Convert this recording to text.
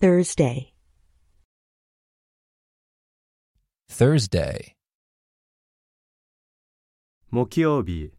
Thursday. Thursday. 木曜日